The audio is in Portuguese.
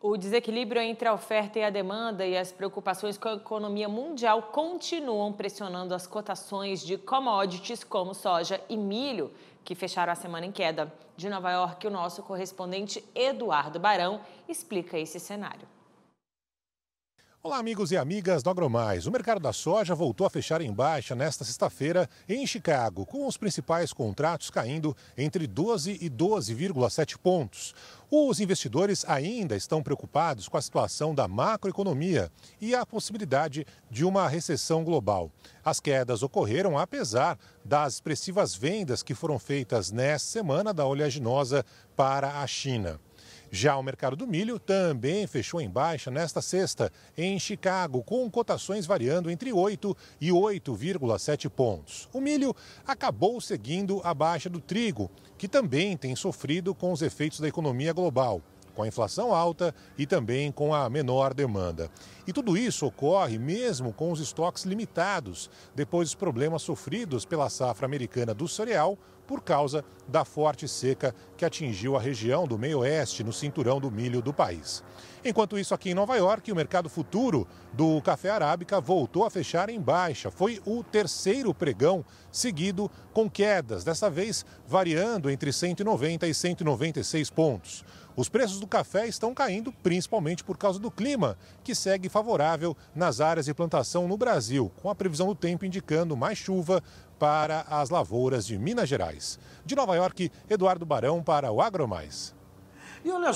O desequilíbrio entre a oferta e a demanda e as preocupações com a economia mundial continuam pressionando as cotações de commodities como soja e milho, que fecharam a semana em queda. De Nova York, o nosso correspondente Eduardo Barão explica esse cenário. Olá, amigos e amigas do AgroMais. O mercado da soja voltou a fechar em baixa nesta sexta-feira em Chicago, com os principais contratos caindo entre 12 e 12,7 pontos. Os investidores ainda estão preocupados com a situação da macroeconomia e a possibilidade de uma recessão global. As quedas ocorreram apesar das expressivas vendas que foram feitas nesta semana da oleaginosa para a China. Já o mercado do milho também fechou em baixa nesta sexta, em Chicago, com cotações variando entre 8 e 8,7 pontos. O milho acabou seguindo a baixa do trigo, que também tem sofrido com os efeitos da economia global com a inflação alta e também com a menor demanda. E tudo isso ocorre mesmo com os estoques limitados, depois dos problemas sofridos pela safra americana do cereal por causa da forte seca que atingiu a região do meio-oeste, no cinturão do milho do país. Enquanto isso, aqui em Nova York, o mercado futuro do café arábica voltou a fechar em baixa. Foi o terceiro pregão seguido com quedas, dessa vez variando entre 190 e 196 pontos. Os preços do café estão caindo principalmente por causa do clima, que segue favorável nas áreas de plantação no Brasil, com a previsão do tempo indicando mais chuva, para as lavouras de Minas Gerais. De Nova York, Eduardo Barão para o Agromais. E olha